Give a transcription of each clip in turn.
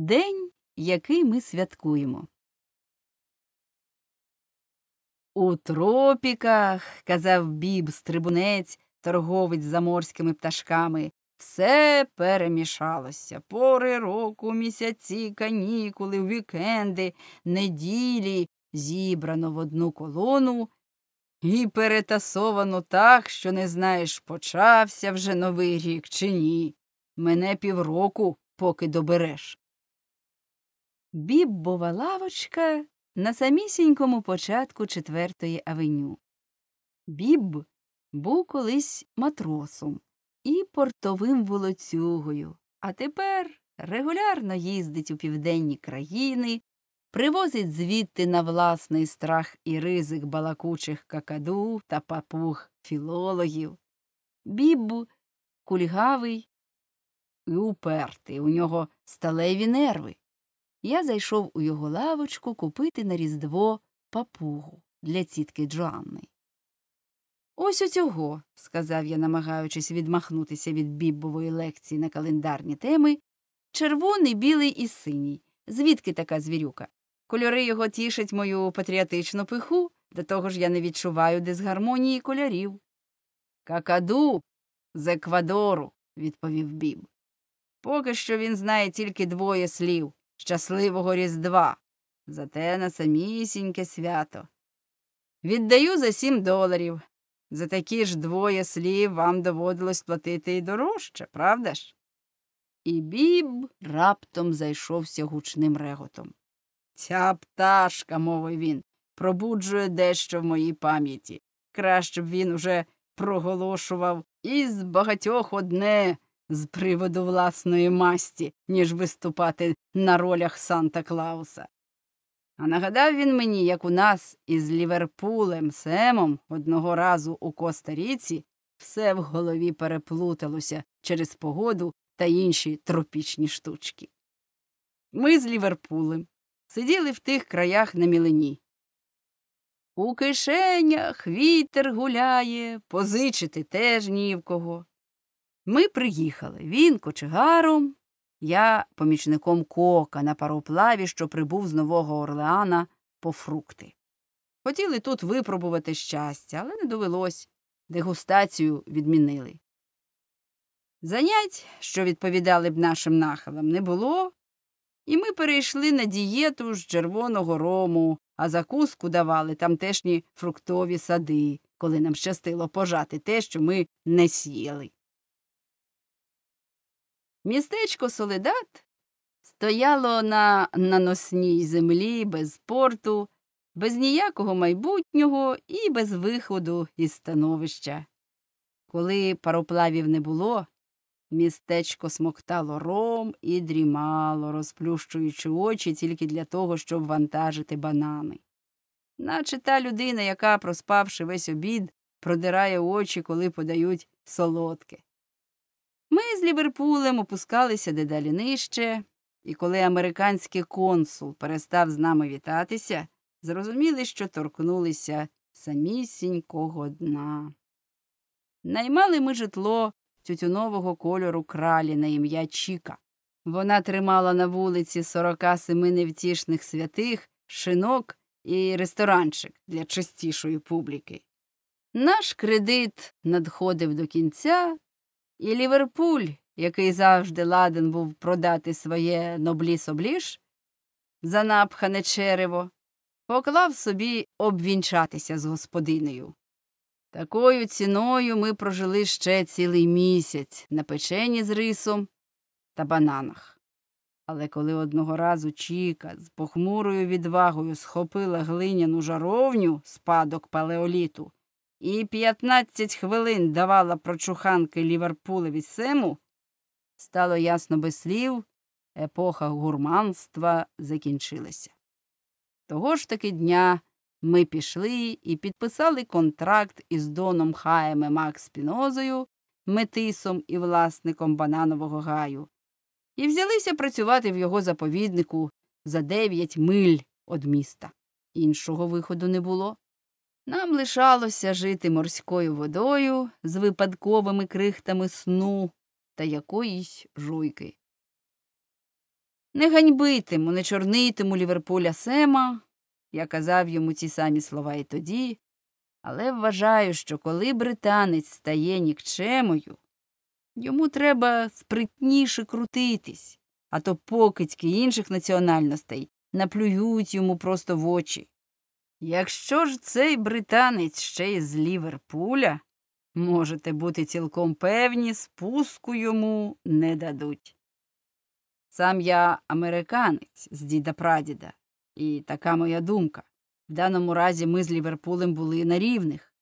День, який ми святкуємо. У тропіках, казав біб, стрибунець, торговець заморськими пташками, все перемішалося. Пори року, місяці, канікули, вікенди, неділі зібрано в одну колону і перетасовано так, що не знаєш, почався вже новий рік чи ні. Мене півроку поки добереш біббова лавочка на самісінькому початку четвертої авеню. Біб був колись матросом і портовим волоцюгою, а тепер регулярно їздить у південні країни, привозить звідти на власний страх і ризик балакучих какаду та папуг філологів. Біб кульгавий і упертий, у нього сталеві нерви я зайшов у його лавочку купити на Різдво папугу для цітки Джоанни. Ось у цього, сказав я, намагаючись відмахнутися від біббової лекції на календарні теми, червоний, білий і синій. Звідки така звірюка? Кольори його тішать мою патріотичну пиху, до того ж я не відчуваю дисгармонії кольорів. Какаду з Еквадору, відповів біб. Поки що він знає тільки двоє слів щасливого Різдва, зате на самісіньке свято. Віддаю за сім доларів. За такі ж двоє слів вам доводилось платити і дорожче, правда ж? І біб раптом зайшовся гучним реготом. Ця пташка, мовив він, пробуджує дещо в моїй пам'яті. Краще б він уже проголошував із багатьох одне з приводу власної масті, ніж виступати на ролях Санта Клауса. А нагадав він мені, як у нас із Ліверпулем Семом одного разу у Коста-Ріці все в голові переплуталося через погоду та інші тропічні штучки. Ми з Ліверпулем сиділи в тих краях на мілені. У кишенях вітер гуляє, позичити теж ні в кого. Ми приїхали. Він кочегаром, я помічником кока на пароплаві, що прибув з Нового Орлеана по фрукти. Хотіли тут випробувати щастя, але не довелось дегустацію відмінили. Занять, що відповідали б нашим нахилам, не було, і ми перейшли на дієту з червоного рому, а закуску давали тамтешні фруктові сади, коли нам щастило пожати те, що ми не сіяли. Містечко Соледат стояло на наносній землі без порту, без ніякого майбутнього і без виходу із становища. Коли пароплавів не було, містечко смоктало ром і дрімало, розплющуючи очі тільки для того, щоб вантажити банани. Наче та людина, яка, проспавши весь обід, продирає очі, коли подають солодке. Ми з Ліверпулем опускалися дедалі нижче, і коли американський консул перестав з нами вітатися, зрозуміли, що торкнулися самісінького дна. Наймали ми житло тютюнового кольору кралі на ім'я Чіка. Вона тримала на вулиці сорока семи невтішних святих, шинок і ресторанчик для чистішої публіки. Наш кредит надходив до кінця, і Ліверпуль, який завжди ладен був продати своє нобліс обліж за напхане черево, поклав собі обвінчатися з господинею. Такою ціною ми прожили ще цілий місяць на печені з рисом та бананах. Але коли одного разу Чіка з похмурою відвагою схопила глиняну жаровню спадок палеоліту, і 15 хвилин давала прочуханки Ліверпулеві Сему, стало ясно без слів, епоха гурманства закінчилася. Того ж таки дня ми пішли і підписали контракт із доном Хаєме Макс Пінозою, метисом і власником Бананового гаю, і взялися працювати в його заповіднику за дев'ять миль від міста. Іншого виходу не було. Нам лишалося жити морською водою з випадковими крихтами сну та якоїсь жуйки. Не ганьбитиму, не чорнитиму Ліверпуля Сема. Я казав йому ці самі слова і тоді, але вважаю, що коли британець стає нікчемою, йому треба спритніше крутитись, а то покидьки інших національностей наплюють йому просто в очі. Якщо ж цей британець ще й з Ліверпуля, можете бути цілком певні, спуску йому не дадуть. Сам я американець з діда прадіда, і така моя думка. В даному разі ми з Ліверпулем були на рівних.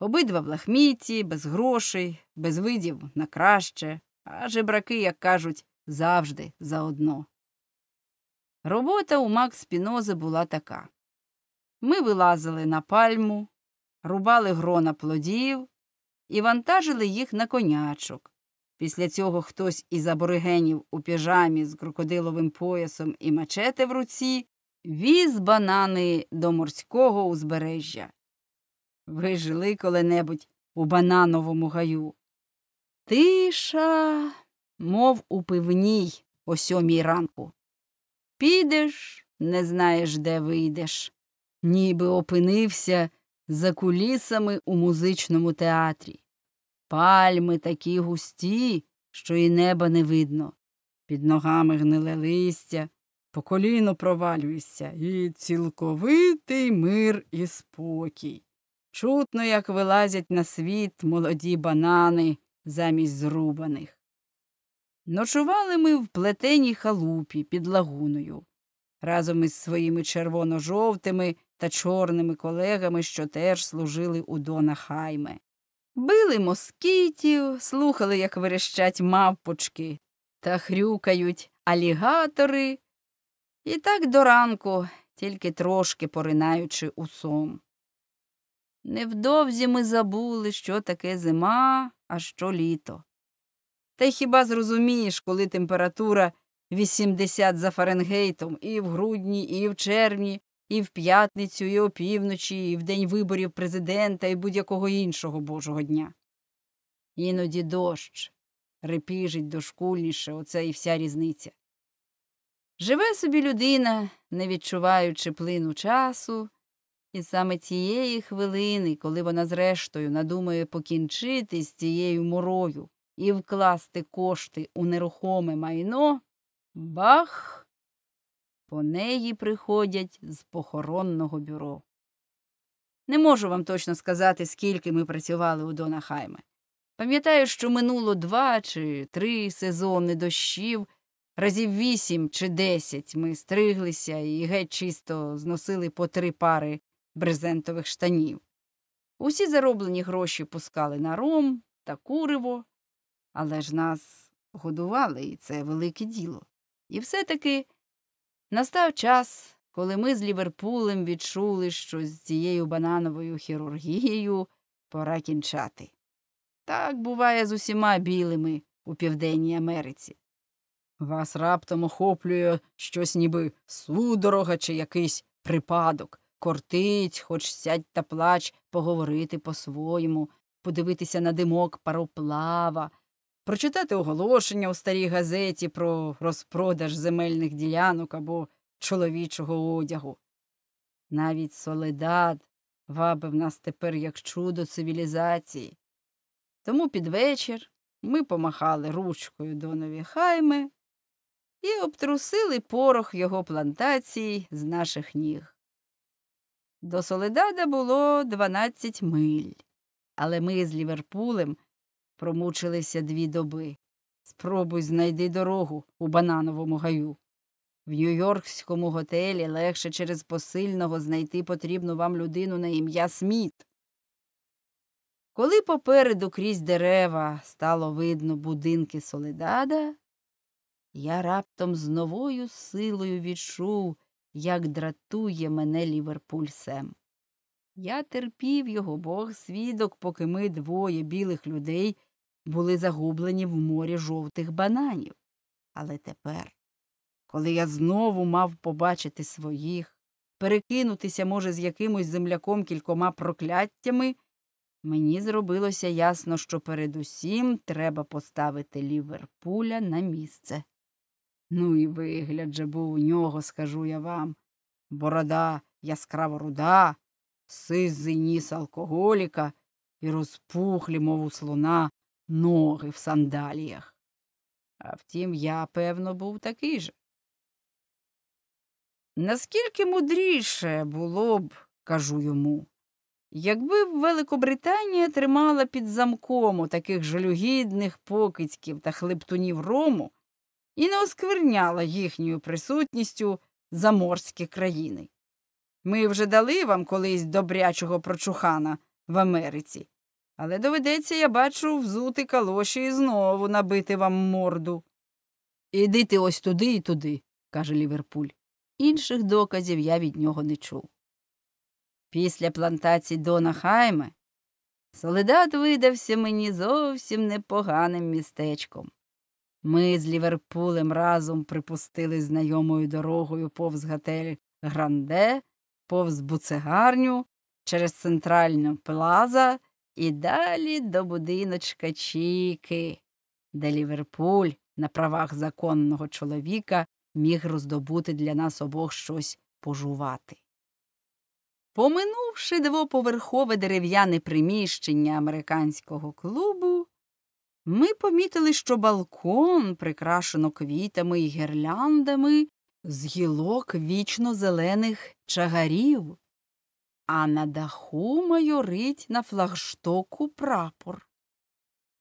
Обидва в лахміті, без грошей, без видів на краще, а жебраки, як кажуть, завжди заодно. Робота у Макс Пінози була така. Ми вилазили на пальму, рубали грона плодів і вантажили їх на конячок. Після цього хтось із аборигенів у піжамі з крокодиловим поясом і мачете в руці віз банани до морського узбережжя. Ви жили коли-небудь у банановому гаю. Тиша, мов у пивній о сьомій ранку. Підеш, не знаєш, де вийдеш ніби опинився за кулісами у музичному театрі. Пальми такі густі, що і неба не видно. Під ногами гниле листя, по коліно провалюєшся, і цілковитий мир і спокій. Чутно, як вилазять на світ молоді банани замість зрубаних. Ночували ми в плетеній халупі під лагуною разом із своїми червоно-жовтими та чорними колегами, що теж служили у Дона Хайме. Били москітів, слухали, як верещать мавпочки, та хрюкають алігатори. І так до ранку, тільки трошки поринаючи у сом. Невдовзі ми забули, що таке зима, а що літо. Та й хіба зрозумієш, коли температура 80 за Фаренгейтом і в грудні, і в червні, і в п'ятницю, і опівночі, і в день виборів президента, і будь-якого іншого божого дня. Іноді дощ репіжить дошкульніше, оце і вся різниця. Живе собі людина, не відчуваючи плину часу, і саме цієї хвилини, коли вона зрештою надумає покінчити з цією морою і вкласти кошти у нерухоме майно, Бах! По неї приходять з похоронного бюро. Не можу вам точно сказати, скільки ми працювали у Дона Хайме. Пам'ятаю, що минуло два чи три сезони дощів, разів вісім чи десять ми стриглися і геть чисто зносили по три пари брезентових штанів. Усі зароблені гроші пускали на ром та куриво, але ж нас годували, і це велике діло. І все-таки настав час, коли ми з Ліверпулем відчули, що з цією банановою хірургією пора кінчати. Так буває з усіма білими у Південній Америці. Вас раптом охоплює щось ніби судорога чи якийсь припадок, кортить, хоч сядь та плач, поговорити по-своєму, подивитися на димок пароплава, прочитати оголошення у старій газеті про розпродаж земельних ділянок або чоловічого одягу. Навіть соледат вабив нас тепер як чудо цивілізації. Тому під вечір ми помахали ручкою донові хайми і обтрусили порох його плантацій з наших ніг. До Соледада було 12 миль, але ми з Ліверпулем. Промучилися дві доби. Спробуй знайди дорогу у банановому гаю. В Нью-Йоркському готелі легше через посильного знайти потрібну вам людину на ім'я Сміт. Коли попереду крізь дерева стало видно будинки Соледада, я раптом з новою силою відчув, як дратує мене Ліверпуль Сем. Я терпів його бог свідок, поки ми двоє білих людей були загублені в морі жовтих бананів. Але тепер, коли я знову мав побачити своїх, перекинутися, може, з якимось земляком кількома прокляттями, мені зробилося ясно, що передусім треба поставити Ліверпуля на місце. Ну і вигляд же був у нього, скажу я вам. Борода яскраво руда, сизий ніс алкоголіка і розпухлі, мов у слона, ноги в сандаліях. А втім, я, певно, був такий же. Наскільки мудріше було б, кажу йому, якби Великобританія тримала під замком у таких жалюгідних покицьків та хлептунів рому і не оскверняла їхньою присутністю заморські країни. Ми вже дали вам колись добрячого прочухана в Америці, але доведеться, я бачу, взути калоші і знову набити вам морду. Іди ти ось туди і туди, каже Ліверпуль. Інших доказів я від нього не чув. Після плантації Дона Хайме солидат видався мені зовсім непоганим містечком. Ми з Ліверпулем разом припустили знайомою дорогою повз готель Гранде, повз буцегарню, через центральну плаза і далі до будиночка Чіки, де Ліверпуль на правах законного чоловіка міг роздобути для нас обох щось пожувати. Поминувши двоповерхове дерев'яне приміщення американського клубу, ми помітили, що балкон прикрашено квітами і гірляндами з гілок вічно зелених чагарів, а на даху майорить на флагштоку прапор.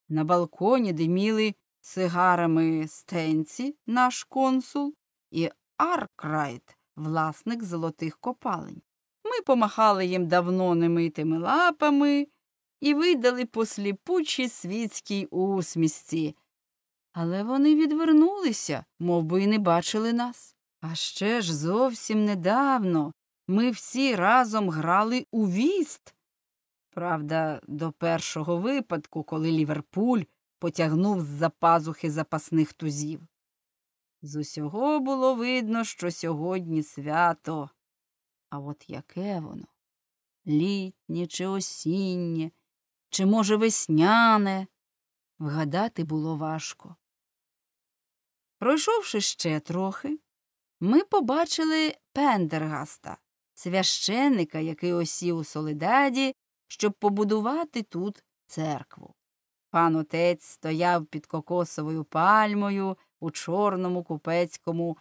На балконі диміли цигарами стенці наш консул і Аркрайт, власник золотих копалень. Ми помахали їм давно немитими лапами і видали посліпучі світській усмісті. Але вони відвернулися, мов би і не бачили нас. А ще ж зовсім недавно ми всі разом грали у віст. Правда, до першого випадку, коли Ліверпуль потягнув з за пазухи запасних тузів. З усього було видно, що сьогодні свято. А от яке воно? Літнє чи осіннє, чи, може, весняне? Вгадати було важко. Пройшовши ще трохи, ми побачили пендергаста, священника, який осів у Соледаді, щоб побудувати тут церкву. Пан отець стояв під кокосовою пальмою у чорному купецькому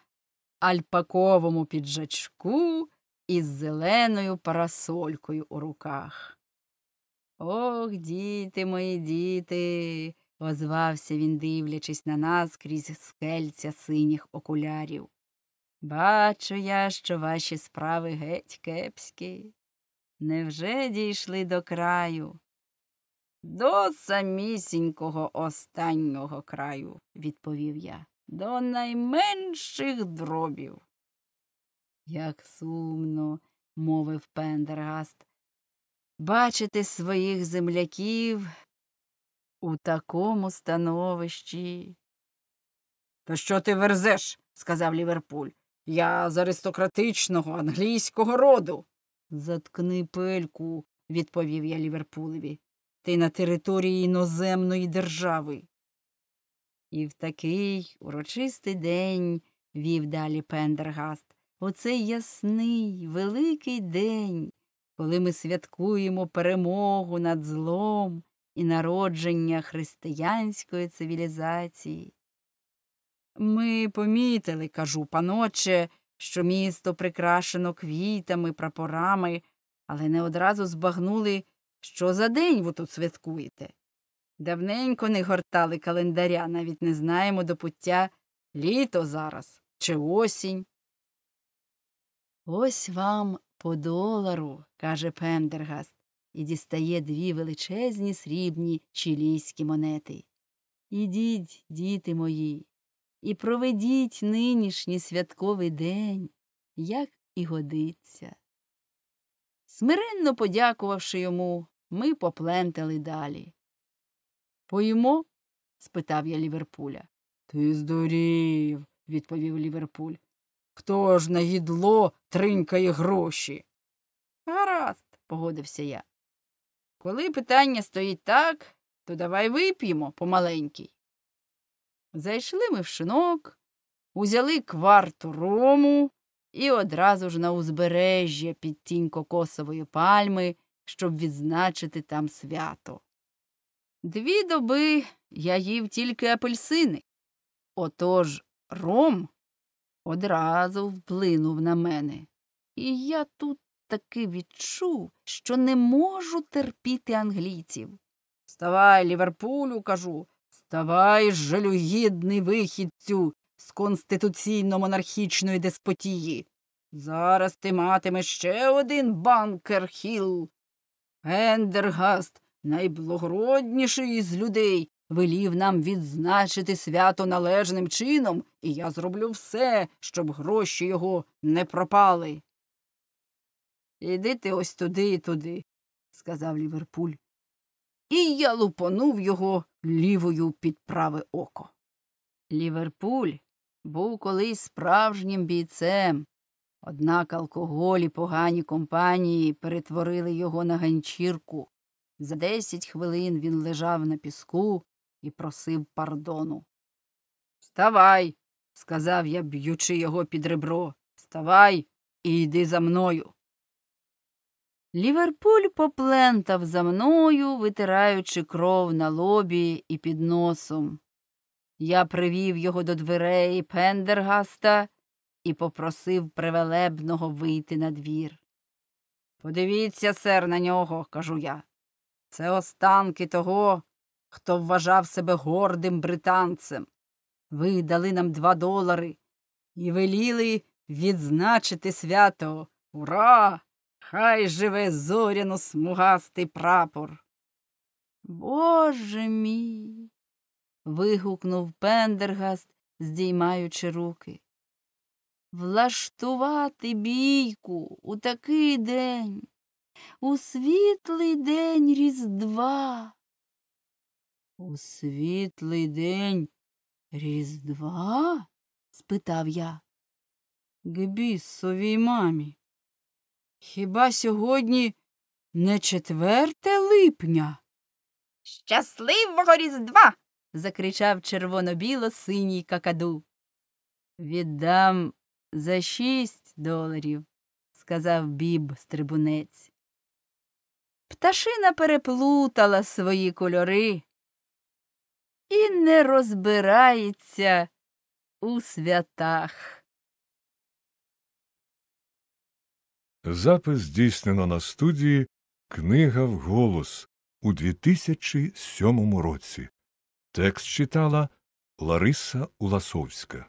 альпаковому піджачку із зеленою парасолькою у руках. Ох, діти мої, діти, озвався він, дивлячись на нас крізь скельця синіх окулярів. Бачу я, що ваші справи геть кепські. Невже дійшли до краю? До самісінького останнього краю, відповів я, до найменших дробів. Як сумно, мовив Пендергаст, бачити своїх земляків у такому становищі. То що ти верзеш? сказав Ліверпуль. Я з аристократичного англійського роду. Заткни пельку, відповів я Ліверпулеві. Ти на території іноземної держави. І в такий урочистий день, вів далі Пендергаст, оцей ясний, великий день, коли ми святкуємо перемогу над злом і народження християнської цивілізації. Ми помітили, кажу, паноче, що місто прикрашено квітами, прапорами, але не одразу збагнули, що за день ви тут святкуєте. Давненько не гортали календаря, навіть не знаємо до пуття літо зараз чи осінь. Ось вам по долару, каже Пендергаст, і дістає дві величезні срібні чилійські монети. Ідіть, діти мої, і проведіть нинішній святковий день, як і годиться. Смиренно подякувавши йому, ми поплентали далі. Поїмо? спитав я Ліверпуля. Ти здурів, відповів Ліверпуль. Хто ж на їдло тринькає гроші? Гаразд, погодився я. Коли питання стоїть так, то давай вип'ємо помаленький. Зайшли ми в шинок, узяли кварту рому і одразу ж на узбережжя під тінь кокосової пальми, щоб відзначити там свято. Дві доби я їв тільки апельсини. Отож ром одразу вплинув на мене. І я тут таки відчув, що не можу терпіти англійців. Вставай, Ліверпулю, кажу, Вставай, жалюгідний вихідцю з конституційно монархічної деспотії. Зараз ти матимеш ще один банкер Хіл. Ендергаст, найблагородніший із людей, велів нам відзначити свято належним чином, і я зроблю все, щоб гроші його не пропали. Іди ти ось туди і туди, сказав Ліверпуль. І я лупонув його лівою під праве око. Ліверпуль був колись справжнім бійцем, однак алкоголь і погані компанії перетворили його на ганчірку. За десять хвилин він лежав на піску і просив пардону. Вставай, сказав я, б'ючи його під ребро. Вставай і йди за мною. Ліверпуль поплентав за мною, витираючи кров на лобі і під носом. Я привів його до дверей Пендергаста і попросив привелебного вийти на двір. Подивіться, сер, на нього, кажу я. Це останки того, хто вважав себе гордим британцем. Ви дали нам два долари і веліли відзначити свято. Ура! Хай живе зоряно смугастий прапор. Боже мій. вигукнув Пендергаст, здіймаючи руки. Влаштувати бійку у такий день, у світлий день Різдва. У світлий день Різдва? спитав я. Гбісовій мамі. Хіба сьогодні не четверте липня? Щасливого Різдва. закричав червоно-біло синій какаду. Віддам за шість доларів, сказав біб стрибунець. Пташина переплутала свої кольори і не розбирається у святах. Запис здійснено на студії Книга в голос» у 2007 році. Текст читала Лариса Уласовська.